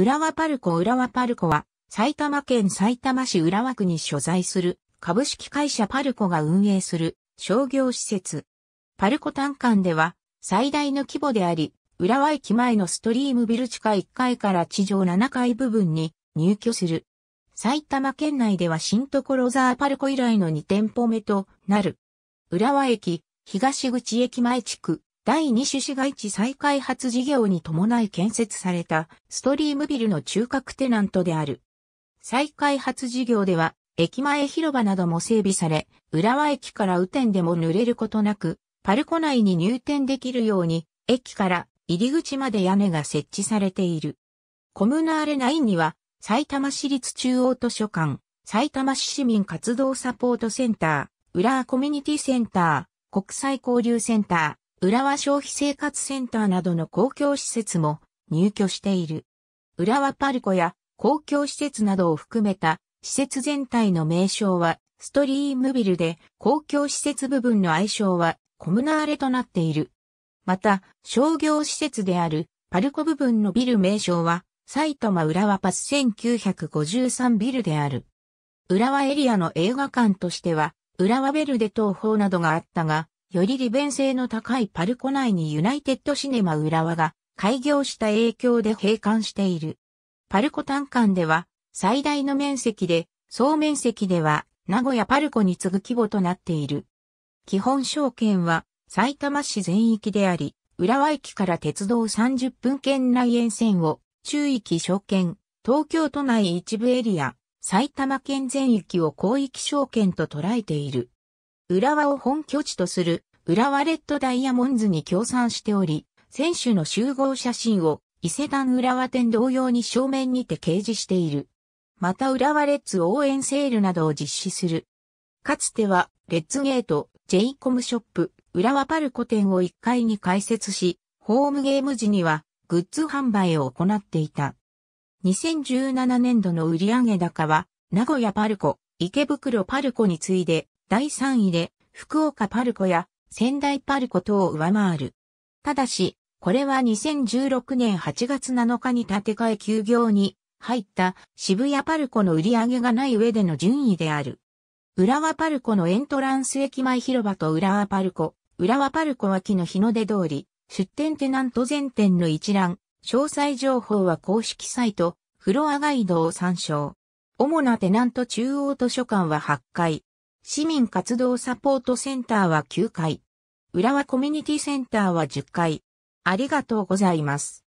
浦和パルコ浦和パルコは埼玉県埼玉市浦和区に所在する株式会社パルコが運営する商業施設。パルコ単館では最大の規模であり、浦和駅前のストリームビル地下1階から地上7階部分に入居する。埼玉県内では新所沢パルコ以来の2店舗目となる。浦和駅、東口駅前地区、第2種市街地再開発事業に伴い建設されたストリームビルの中核テナントである。再開発事業では、駅前広場なども整備され、浦和駅から雨天でも濡れることなく、パルコ内に入店できるように、駅から入り口まで屋根が設置されている。コムナーレ9には、埼玉市立中央図書館、埼玉市市民活動サポートセンター、浦和コミュニティセンター、国際交流センター、浦和消費生活センターなどの公共施設も入居している。浦和パルコや公共施設などを含めた施設全体の名称はストリームビルで公共施設部分の愛称はコムナーレとなっている。また商業施設であるパルコ部分のビル名称は埼玉浦和パス1953ビルである。浦和エリアの映画館としては浦和ベルデ東宝などがあったがより利便性の高いパルコ内にユナイテッドシネマ浦和が開業した影響で閉館している。パルコ単館では最大の面積で、総面積では名古屋パルコに次ぐ規模となっている。基本証券は埼玉市全域であり、浦和駅から鉄道30分圏内沿線を中域証券、東京都内一部エリア、埼玉県全域を広域証券と捉えている。浦和を本拠地とする浦和レッドダイヤモンズに協賛しており、選手の集合写真を伊勢丹浦和店同様に正面にて掲示している。また浦和レッズ応援セールなどを実施する。かつては、レッズゲート、ジェイコムショップ、浦和パルコ店を1階に開設し、ホームゲーム時にはグッズ販売を行っていた。2017年度の売上高は、名古屋パルコ、池袋パルコに次いで第3位で福岡パルコや仙台パルコ等を上回る。ただし、これは2016年8月7日に建て替え休業に入った渋谷パルコの売り上げがない上での順位である。浦和パルコのエントランス駅前広場と浦和パルコ、浦和パルコ脇の日の出通り、出店テナント全店の一覧、詳細情報は公式サイト、フロアガイドを参照。主なテナント中央図書館は8階、市民活動サポートセンターは9階。浦和コミュニティセンターは10階。ありがとうございます。